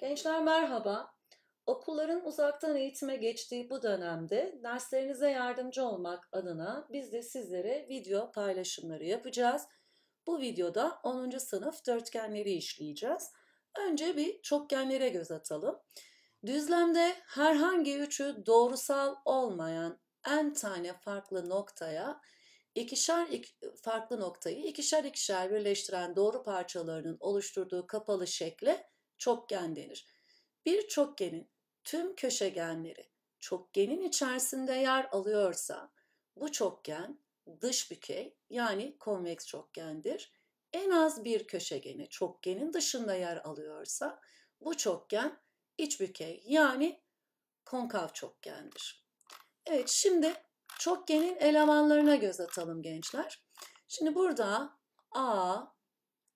Gençler merhaba. Okulların uzaktan eğitime geçtiği bu dönemde derslerinize yardımcı olmak adına biz de sizlere video paylaşımları yapacağız. Bu videoda 10. sınıf dörtgenleri işleyeceğiz. Önce bir çokgenlere göz atalım. Düzlemde herhangi üçü doğrusal olmayan en tane farklı noktaya ikişer ik, farklı noktayı ikişer ikişer birleştiren doğru parçalarının oluşturduğu kapalı şekle çokgen denir. Bir çokgenin tüm köşegenleri çokgenin içerisinde yer alıyorsa bu çokgen dış bükey yani konveks çokgendir. En az bir köşegeni çokgenin dışında yer alıyorsa bu çokgen iç bükey yani konkav çokgendir. Evet şimdi çokgenin elemanlarına göz atalım gençler. Şimdi burada A,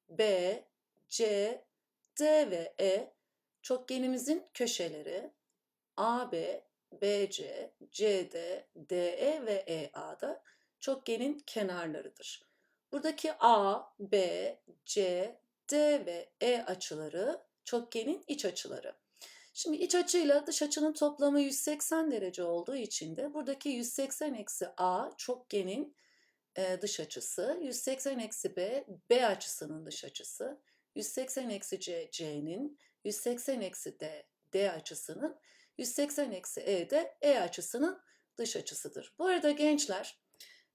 B, C D ve E çokgenimizin köşeleri AB, BC, CD, DE ve EA'da çokgenin kenarlarıdır. Buradaki A, B, C, D ve E açıları çokgenin iç açıları. Şimdi iç açıyla dış açının toplamı 180 derece olduğu için de buradaki 180 eksi A çokgenin e, dış açısı, 180 eksi B, B açısının dış açısı, 180 eksi c, c'nin, 180 eksi d, d açısının, 180 eksi e de e açısının dış açısıdır. Bu arada gençler,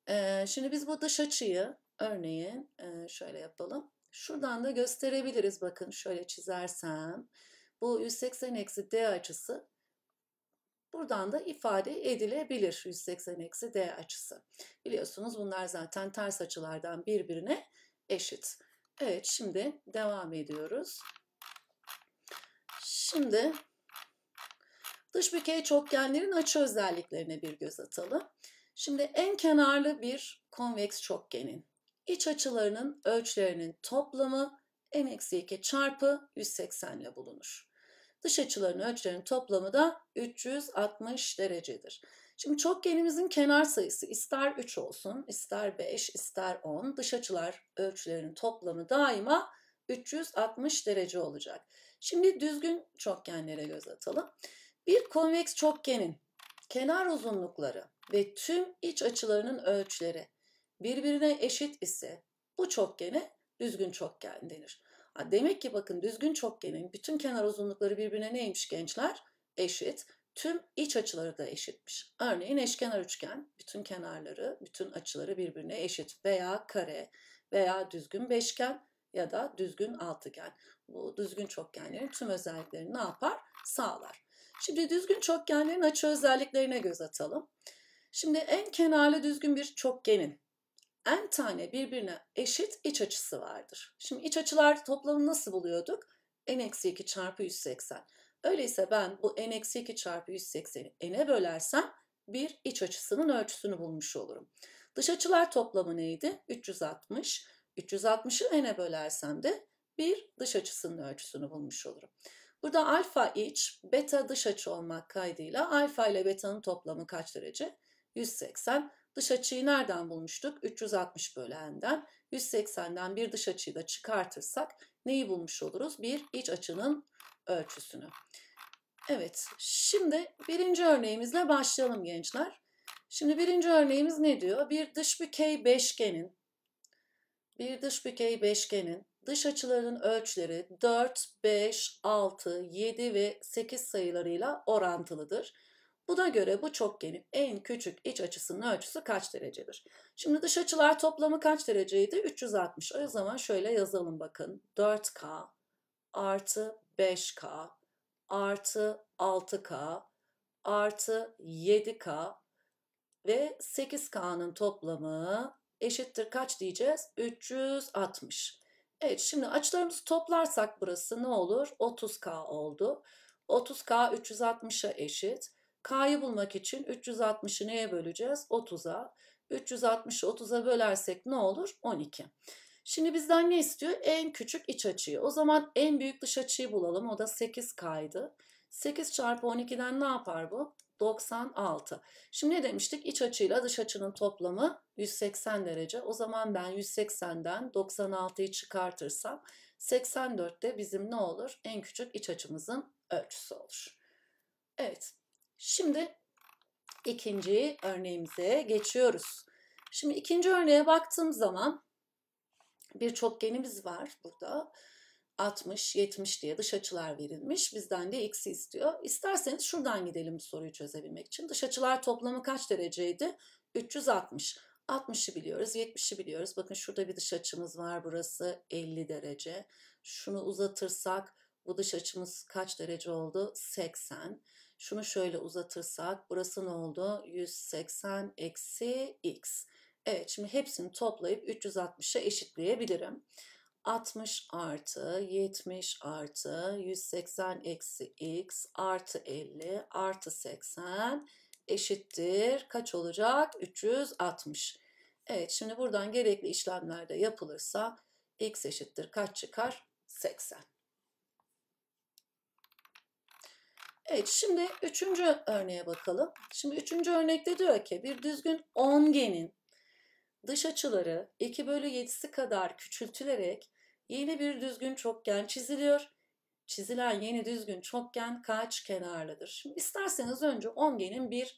e, şimdi biz bu dış açıyı örneğin e, şöyle yapalım. Şuradan da gösterebiliriz bakın şöyle çizersem. Bu 180 eksi d açısı buradan da ifade edilebilir 180 eksi d açısı. Biliyorsunuz bunlar zaten ters açılardan birbirine eşit. Evet şimdi devam ediyoruz. Şimdi dış bükey çokgenlerin açı özelliklerine bir göz atalım. Şimdi en kenarlı bir konveks çokgenin iç açılarının ölçülerinin toplamı n-2 çarpı 180 ile bulunur. Dış açıların ölçülerinin toplamı da 360 derecedir. Şimdi çokgenimizin kenar sayısı ister 3 olsun, ister 5, ister 10, dış açılar ölçülerinin toplamı daima 360 derece olacak. Şimdi düzgün çokgenlere göz atalım. Bir konveks çokgenin kenar uzunlukları ve tüm iç açılarının ölçüleri birbirine eşit ise bu çokgene düzgün çokgen denir. Demek ki bakın düzgün çokgenin bütün kenar uzunlukları birbirine neymiş gençler? Eşit. Tüm iç açıları da eşitmiş. Örneğin eşkenar üçgen bütün kenarları, bütün açıları birbirine eşit veya kare veya düzgün beşgen ya da düzgün altıgen. Bu düzgün çokgenlerin tüm özelliklerini ne yapar? Sağlar. Şimdi düzgün çokgenlerin açı özelliklerine göz atalım. Şimdi en kenarlı düzgün bir çokgenin en tane birbirine eşit iç açısı vardır. Şimdi iç açılar toplamını nasıl buluyorduk? n-2 çarpı 180. Öyleyse ben bu n-2 çarpı 180'i n'e bölersem bir iç açısının ölçüsünü bulmuş olurum. Dış açılar toplamı neydi? 360. 360'ı n'e bölersem de bir dış açısının ölçüsünü bulmuş olurum. Burada alfa iç, beta dış açı olmak kaydıyla alfa ile betanın toplamı kaç derece? 180. Dış açıyı nereden bulmuştuk? 360 bölenden, 180'den bir dış açıyı da çıkartırsak neyi bulmuş oluruz? Bir iç açının ölçüsünü. Evet, şimdi birinci örneğimizle başlayalım gençler. Şimdi birinci örneğimiz ne diyor? Bir dış bükey beşgenin, bir dış bükey beşgenin dış açılarının ölçüleri 4, 5, 6, 7 ve 8 sayılarıyla orantılıdır. Buna göre bu çokgenin en küçük iç açısının ölçüsü kaç derecedir? Şimdi dış açılar toplamı kaç dereceydi? 360. O zaman şöyle yazalım bakın. 4K artı 5K artı 6K artı 7K ve 8K'nın toplamı eşittir kaç diyeceğiz? 360. Evet şimdi açılarımızı toplarsak burası ne olur? 30K oldu. 30K 360'a eşit. K'yı bulmak için 360'ı neye böleceğiz? 30'a. 360'ı 30'a bölersek ne olur? 12. Şimdi bizden ne istiyor? En küçük iç açıyı. O zaman en büyük dış açıyı bulalım. O da 8 kaydı. 8 çarpı 12'den ne yapar bu? 96. Şimdi ne demiştik? İç açıyla dış açının toplamı 180 derece. O zaman ben 180'den 96'yı çıkartırsam 84 de bizim ne olur? En küçük iç açımızın ölçüsü olur. Evet. Şimdi ikinci örneğimize geçiyoruz. Şimdi ikinci örneğe baktığım zaman bir çok genimiz var burada. 60, 70 diye dış açılar verilmiş. Bizden de x'i istiyor. İsterseniz şuradan gidelim bu soruyu çözebilmek için. Dış açılar toplamı kaç dereceydi? 360. 60'ı biliyoruz, 70'i biliyoruz. Bakın şurada bir dış açımız var. Burası 50 derece. Şunu uzatırsak bu dış açımız kaç derece oldu? 80. Şunu şöyle uzatırsak burası ne oldu? 180 eksi x. Evet şimdi hepsini toplayıp 360'a eşitleyebilirim. 60 artı 70 artı 180 eksi x artı 50 artı 80 eşittir. Kaç olacak? 360. Evet şimdi buradan gerekli işlemlerde yapılırsa x eşittir kaç çıkar? 80. Evet şimdi üçüncü örneğe bakalım. Şimdi üçüncü örnekte diyor ki bir düzgün ongenin Dış açıları 2 bölü 7'si kadar küçültülerek yeni bir düzgün çokgen çiziliyor. Çizilen yeni düzgün çokgen kaç kenarlıdır? Şimdi isterseniz önce ongenin bir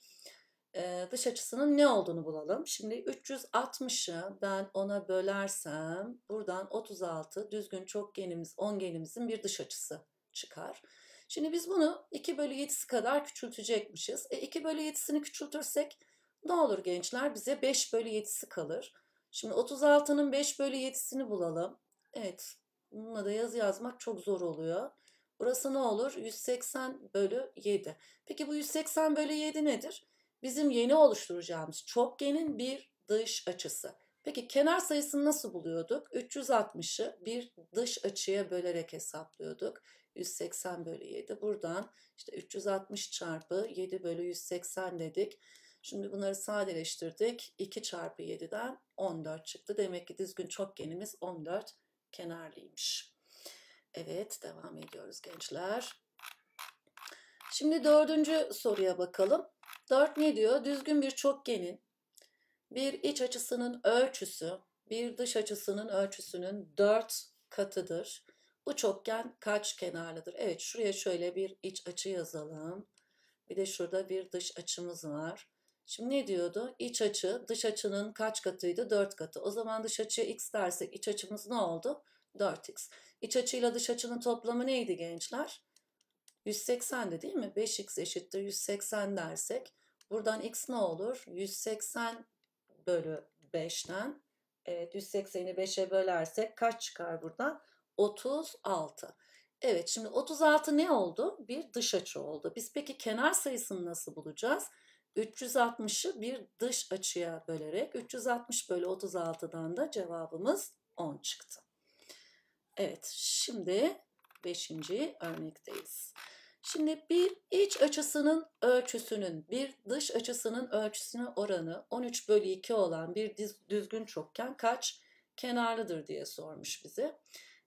e, dış açısının ne olduğunu bulalım. Şimdi 360'ı ben ona bölersem buradan 36 düzgün çokgenimiz ongenimizin bir dış açısı çıkar. Şimdi biz bunu 2 bölü 7'si kadar küçültecekmişiz. E, 2 bölü 7'sini küçültürsek ne olur gençler bize 5 bölü 7'si kalır. Şimdi 36'nın 5 bölü 7'sini bulalım. Evet bununla da yazı yazmak çok zor oluyor. Burası ne olur? 180 bölü 7. Peki bu 180 bölü 7 nedir? Bizim yeni oluşturacağımız çokgenin bir dış açısı. Peki kenar sayısını nasıl buluyorduk? 360'ı bir dış açıya bölerek hesaplıyorduk. 180 bölü 7. Buradan işte 360 çarpı 7 bölü 180 dedik. Şimdi bunları sadeleştirdik. 2 çarpı 7'den 14 çıktı. Demek ki düzgün çokgenimiz 14 kenarlıymış. Evet devam ediyoruz gençler. Şimdi dördüncü soruya bakalım. 4 ne diyor? Düzgün bir çokgenin bir iç açısının ölçüsü bir dış açısının ölçüsünün 4 katıdır. Bu çokgen kaç kenarlıdır? Evet şuraya şöyle bir iç açı yazalım. Bir de şurada bir dış açımız var. Şimdi ne diyordu? İç açı dış açının kaç katıydı? 4 katı. O zaman dış açıya x dersek iç açımız ne oldu? 4x. İç açıyla dış açının toplamı neydi gençler? 180 değil mi? 5x eşittir 180 dersek buradan x ne olur? 180 bölü 5'ten evet 180'i 5'e bölersek kaç çıkar buradan? 36. Evet şimdi 36 ne oldu? Bir dış açı oldu. Biz peki kenar sayısını nasıl bulacağız? 360'ı bir dış açıya bölerek 360 bölü 36'dan da cevabımız 10 çıktı. Evet şimdi 5. örnekteyiz. Şimdi bir iç açısının ölçüsünün bir dış açısının ölçüsüne oranı 13 bölü 2 olan bir düzgün çokgen kaç kenarlıdır diye sormuş bize.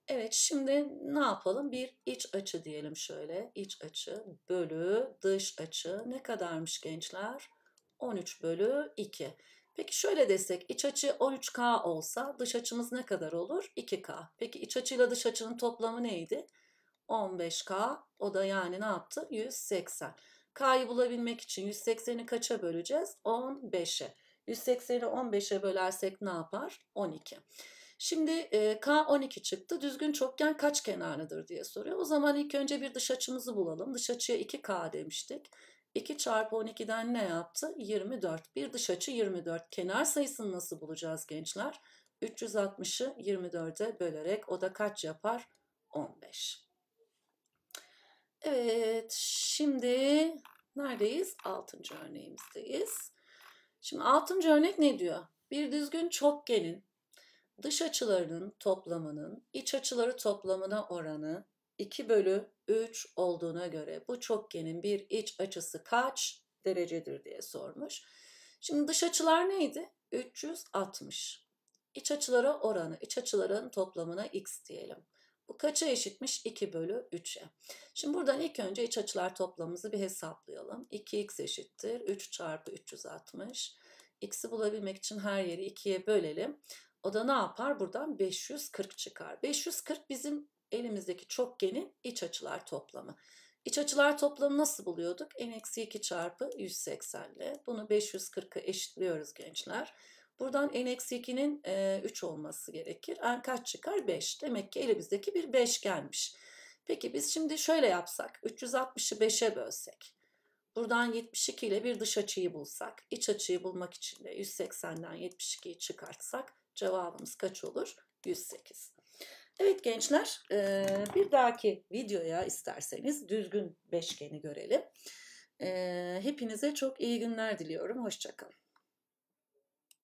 Evet şimdi ne yapalım? Bir iç açı diyelim şöyle. İç açı bölü dış açı ne kadarmış gençler? 13 bölü 2. Peki şöyle desek iç açı 13K olsa dış açımız ne kadar olur? 2K. Peki iç açıyla dış açının toplamı neydi? 15K. O da yani ne yaptı? 180. K'yı bulabilmek için 180'i kaça böleceğiz? 15'e. 180'i 15'e bölersek ne yapar? 12. 12. Şimdi e, K12 çıktı. Düzgün çokgen kaç kenarlıdır diye soruyor. O zaman ilk önce bir dış açımızı bulalım. Dış açıya 2K demiştik. 2 çarpı 12'den ne yaptı? 24. Bir dış açı 24. Kenar sayısını nasıl bulacağız gençler? 360'ı 24'e bölerek o da kaç yapar? 15. Evet şimdi neredeyiz? 6. örneğimizdeyiz. Şimdi 6. örnek ne diyor? Bir düzgün çokgenin dış açılarının toplamının iç açıları toplamına oranı 2 bölü 3 olduğuna göre bu çokgenin bir iç açısı kaç derecedir diye sormuş. Şimdi dış açılar neydi? 360. İç açılara oranı, iç açıların toplamına x diyelim. Bu kaça eşitmiş? 2 bölü 3'e. Şimdi buradan ilk önce iç açılar toplamımızı bir hesaplayalım. 2x eşittir. 3 çarpı 360. X'i bulabilmek için her yeri 2'ye bölelim. O da ne yapar? Buradan 540 çıkar. 540 bizim elimizdeki çokgenin iç açılar toplamı. İç açılar toplamı nasıl buluyorduk? n-2 çarpı 180 ile. Bunu 540'ı eşitliyoruz gençler. Buradan n-2'nin 3 olması gerekir. n kaç çıkar? 5. Demek ki elimizdeki bir 5 gelmiş. Peki biz şimdi şöyle yapsak. 360'ı 5'e bölsek. Buradan 72 ile bir dış açıyı bulsak. iç açıyı bulmak için de 180'den 72'yi çıkartsak. Cevabımız kaç olur? 108. Evet gençler e, bir dahaki videoya isterseniz düzgün beşgeni görelim. E, hepinize çok iyi günler diliyorum. Hoşçakalın.